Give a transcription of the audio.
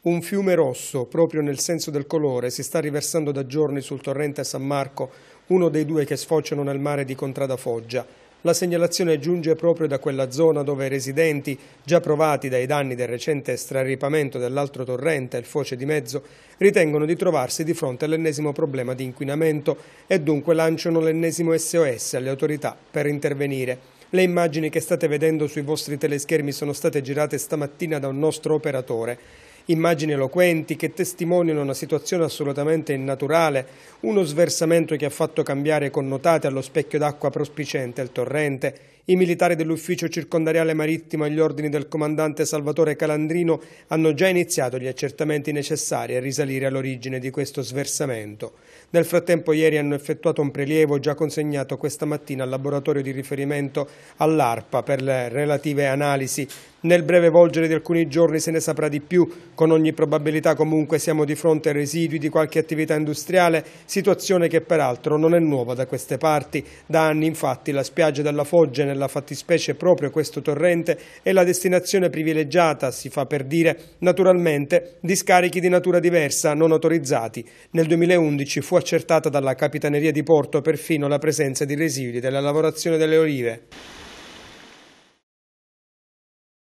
Un fiume rosso, proprio nel senso del colore, si sta riversando da giorni sul torrente San Marco, uno dei due che sfociano nel mare di Contrada Foggia. La segnalazione giunge proprio da quella zona dove i residenti, già provati dai danni del recente straripamento dell'altro torrente, il foce di mezzo, ritengono di trovarsi di fronte all'ennesimo problema di inquinamento e dunque lanciano l'ennesimo SOS alle autorità per intervenire. Le immagini che state vedendo sui vostri teleschermi sono state girate stamattina da un nostro operatore immagini eloquenti che testimoniano una situazione assolutamente innaturale, uno sversamento che ha fatto cambiare connotate allo specchio d'acqua prospicente il torrente, i militari dell'ufficio circondariale marittimo agli ordini del comandante Salvatore Calandrino hanno già iniziato gli accertamenti necessari a risalire all'origine di questo sversamento. Nel frattempo ieri hanno effettuato un prelievo già consegnato questa mattina al laboratorio di riferimento all'ARPA per le relative analisi nel breve volgere di alcuni giorni se ne saprà di più, con ogni probabilità comunque siamo di fronte ai residui di qualche attività industriale, situazione che peraltro non è nuova da queste parti. Da anni infatti la spiaggia della Foggia, nella fattispecie proprio questo torrente, è la destinazione privilegiata, si fa per dire, naturalmente, di scarichi di natura diversa, non autorizzati. Nel 2011 fu accertata dalla Capitaneria di Porto perfino la presenza di residui della lavorazione delle olive.